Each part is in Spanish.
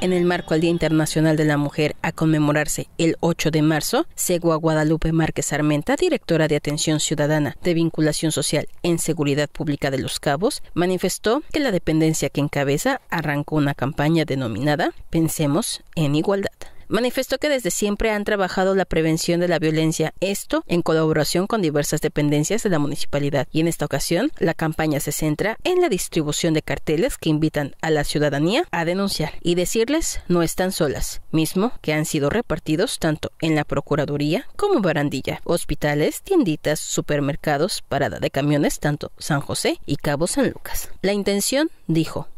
En el marco al Día Internacional de la Mujer a conmemorarse el 8 de marzo, Segua Guadalupe Márquez Armenta, directora de Atención Ciudadana de Vinculación Social en Seguridad Pública de Los Cabos, manifestó que la dependencia que encabeza arrancó una campaña denominada Pensemos en Igualdad manifestó que desde siempre han trabajado la prevención de la violencia, esto en colaboración con diversas dependencias de la municipalidad. Y en esta ocasión, la campaña se centra en la distribución de carteles que invitan a la ciudadanía a denunciar y decirles no están solas, mismo que han sido repartidos tanto en la Procuraduría como Barandilla, hospitales, tienditas, supermercados, parada de camiones, tanto San José y Cabo San Lucas. La intención, dijo,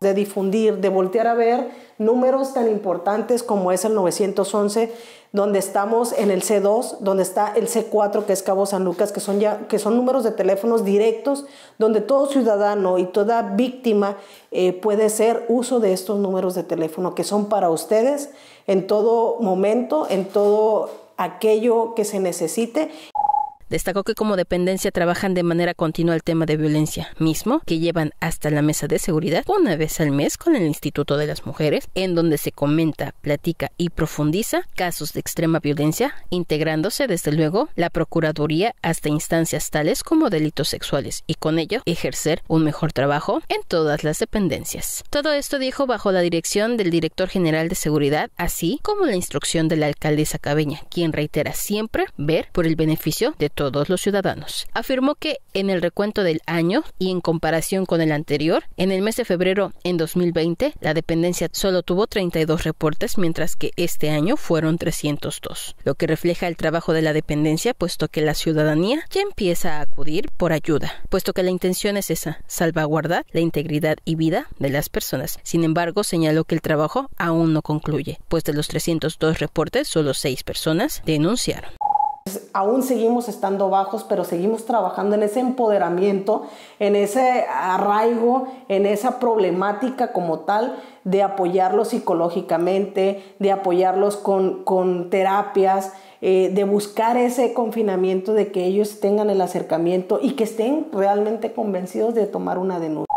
de difundir, de voltear a ver números tan importantes como es el 911, donde estamos en el C2, donde está el C4 que es Cabo San Lucas, que son ya que son números de teléfonos directos donde todo ciudadano y toda víctima eh, puede hacer uso de estos números de teléfono que son para ustedes en todo momento, en todo aquello que se necesite. Destacó que como dependencia trabajan de manera continua el tema de violencia mismo, que llevan hasta la mesa de seguridad una vez al mes con el Instituto de las Mujeres, en donde se comenta, platica y profundiza casos de extrema violencia, integrándose desde luego la Procuraduría hasta instancias tales como delitos sexuales y con ello ejercer un mejor trabajo en todas las dependencias. Todo esto dijo bajo la dirección del director general de seguridad, así como la instrucción de la alcaldesa Cabeña, quien reitera siempre ver por el beneficio de todos los ciudadanos. Afirmó que en el recuento del año y en comparación con el anterior, en el mes de febrero en 2020, la dependencia solo tuvo 32 reportes, mientras que este año fueron 302, lo que refleja el trabajo de la dependencia, puesto que la ciudadanía ya empieza a acudir por ayuda, puesto que la intención es esa, salvaguardar la integridad y vida de las personas. Sin embargo, señaló que el trabajo aún no concluye, pues de los 302 reportes, solo seis personas denunciaron aún seguimos estando bajos, pero seguimos trabajando en ese empoderamiento, en ese arraigo, en esa problemática como tal de apoyarlos psicológicamente, de apoyarlos con, terapias, eh, de buscar ese confinamiento, de que ellos tengan el acercamiento y que estén realmente convencidos de tomar una denuncia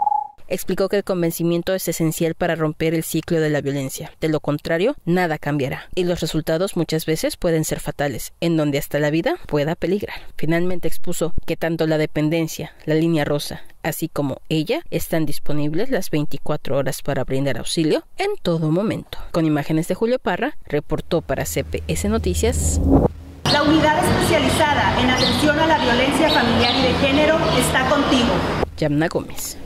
explicó que el convencimiento es esencial para romper el ciclo de la violencia. De lo contrario, nada cambiará y los resultados muchas veces pueden ser fatales, en donde hasta la vida pueda peligrar. Finalmente expuso que tanto la dependencia, la línea rosa, así como ella, están disponibles las 24 horas para brindar auxilio en todo momento. Con imágenes de Julio Parra, reportó para CPS Noticias. La unidad especializada en atención a la violencia familiar y de género está contigo. Yamna Gómez.